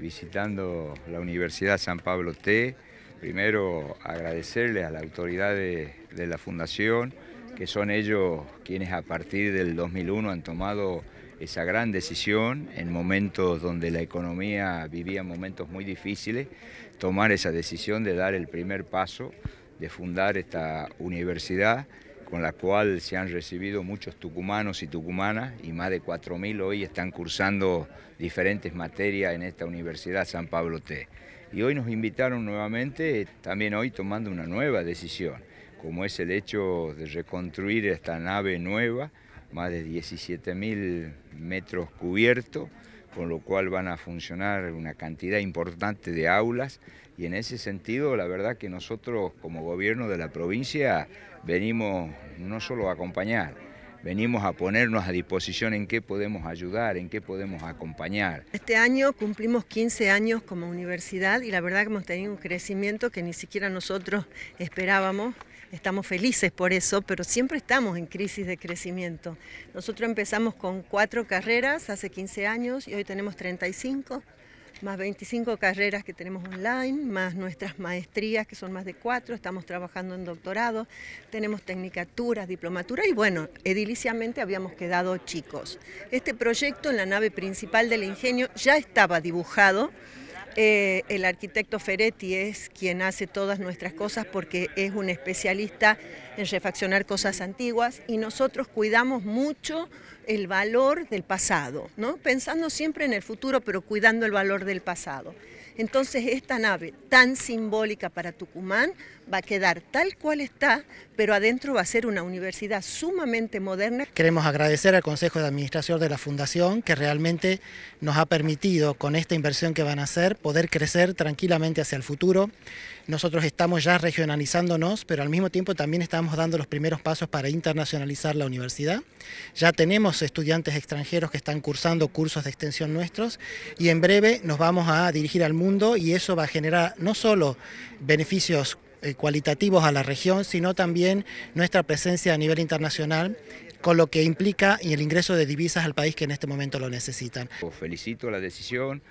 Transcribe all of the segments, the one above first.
visitando la Universidad San Pablo T. Primero agradecerle a la autoridad de la Fundación, que son ellos quienes a partir del 2001 han tomado esa gran decisión en momentos donde la economía vivía momentos muy difíciles, tomar esa decisión de dar el primer paso, de fundar esta universidad con la cual se han recibido muchos tucumanos y tucumanas y más de 4.000 hoy están cursando diferentes materias en esta Universidad San Pablo T. Y hoy nos invitaron nuevamente, también hoy tomando una nueva decisión, como es el hecho de reconstruir esta nave nueva, más de 17.000 metros cubiertos, con lo cual van a funcionar una cantidad importante de aulas y en ese sentido la verdad que nosotros como gobierno de la provincia venimos no solo a acompañar, venimos a ponernos a disposición en qué podemos ayudar, en qué podemos acompañar. Este año cumplimos 15 años como universidad y la verdad que hemos tenido un crecimiento que ni siquiera nosotros esperábamos estamos felices por eso, pero siempre estamos en crisis de crecimiento. Nosotros empezamos con cuatro carreras hace 15 años y hoy tenemos 35, más 25 carreras que tenemos online, más nuestras maestrías que son más de cuatro, estamos trabajando en doctorado, tenemos tecnicaturas, diplomatura, y bueno, ediliciamente habíamos quedado chicos. Este proyecto en la nave principal del ingenio ya estaba dibujado eh, el arquitecto Feretti es quien hace todas nuestras cosas porque es un especialista en refaccionar cosas antiguas y nosotros cuidamos mucho el valor del pasado, ¿no? pensando siempre en el futuro, pero cuidando el valor del pasado. Entonces esta nave tan simbólica para Tucumán va a quedar tal cual está, pero adentro va a ser una universidad sumamente moderna. Queremos agradecer al Consejo de Administración de la Fundación que realmente nos ha permitido con esta inversión que van a hacer poder crecer tranquilamente hacia el futuro. Nosotros estamos ya regionalizándonos, pero al mismo tiempo también estamos dando los primeros pasos para internacionalizar la universidad. Ya tenemos estudiantes extranjeros que están cursando cursos de extensión nuestros y en breve nos vamos a dirigir al mundo y eso va a generar no solo beneficios eh, cualitativos a la región, sino también nuestra presencia a nivel internacional con lo que implica el ingreso de divisas al país que en este momento lo necesitan. Felicito la decisión,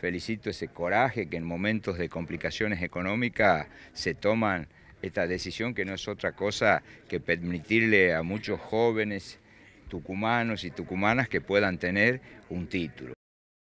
felicito ese coraje que en momentos de complicaciones económicas se toman esta decisión que no es otra cosa que permitirle a muchos jóvenes tucumanos y tucumanas que puedan tener un título.